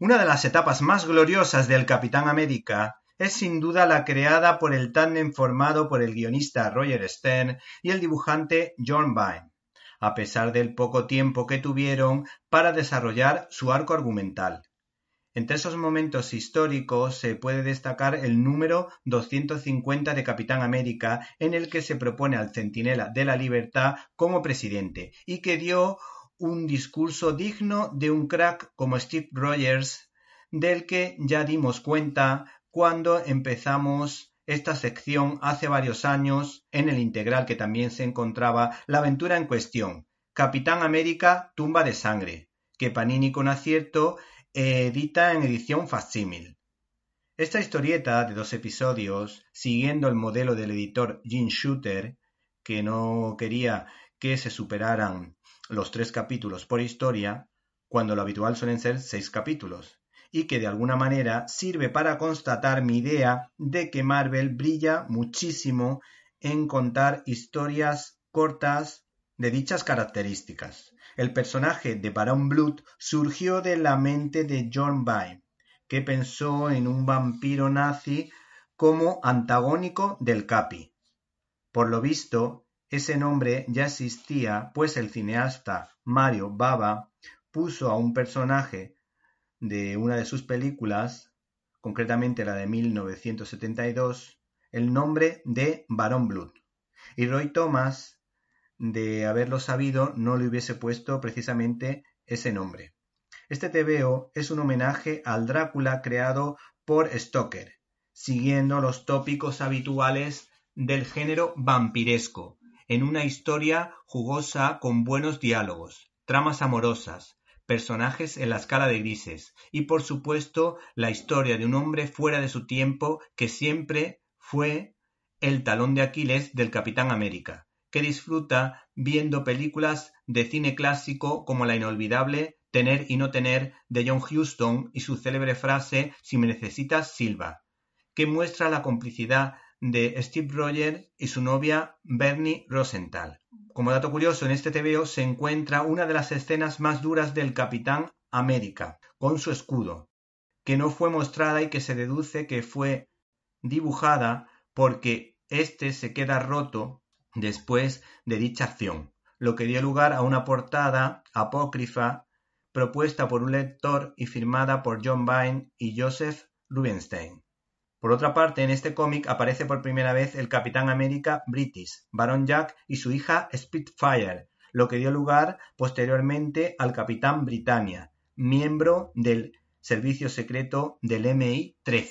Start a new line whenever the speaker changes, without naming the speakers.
Una de las etapas más gloriosas del Capitán América es sin duda la creada por el tándem formado por el guionista Roger Stern y el dibujante John Byrne, a pesar del poco tiempo que tuvieron para desarrollar su arco argumental. Entre esos momentos históricos se puede destacar el número 250 de Capitán América, en el que se propone al Centinela de la Libertad como presidente y que dio un discurso digno de un crack como Steve Rogers, del que ya dimos cuenta cuando empezamos esta sección hace varios años en el integral que también se encontraba la aventura en cuestión, Capitán América Tumba de Sangre, que Panini con acierto eh, edita en edición facsímil. Esta historieta de dos episodios, siguiendo el modelo del editor Gene Shooter, que no quería que se superaran los tres capítulos por historia, cuando lo habitual suelen ser seis capítulos, y que de alguna manera sirve para constatar mi idea de que Marvel brilla muchísimo en contar historias cortas de dichas características. El personaje de Baron Blood surgió de la mente de John Byrne, que pensó en un vampiro nazi como antagónico del Capi. Por lo visto, ese nombre ya existía, pues el cineasta Mario Bava puso a un personaje de una de sus películas, concretamente la de 1972, el nombre de Barón Blood. Y Roy Thomas, de haberlo sabido, no le hubiese puesto precisamente ese nombre. Este TVO es un homenaje al Drácula creado por Stoker, siguiendo los tópicos habituales del género vampiresco, en una historia jugosa con buenos diálogos, tramas amorosas, personajes en la escala de grises y por supuesto la historia de un hombre fuera de su tiempo que siempre fue el talón de Aquiles del Capitán América, que disfruta viendo películas de cine clásico como la inolvidable Tener y no tener de John Huston y su célebre frase Si me necesitas, silva, que muestra la complicidad de Steve Rogers y su novia Bernie Rosenthal. Como dato curioso, en este TVO se encuentra una de las escenas más duras del Capitán América, con su escudo, que no fue mostrada y que se deduce que fue dibujada porque éste se queda roto después de dicha acción, lo que dio lugar a una portada apócrifa propuesta por un lector y firmada por John Vine y Joseph Rubinstein. Por otra parte, en este cómic aparece por primera vez el Capitán América British, Baron Jack y su hija Spitfire, lo que dio lugar posteriormente al Capitán Britannia, miembro del servicio secreto del MI-13.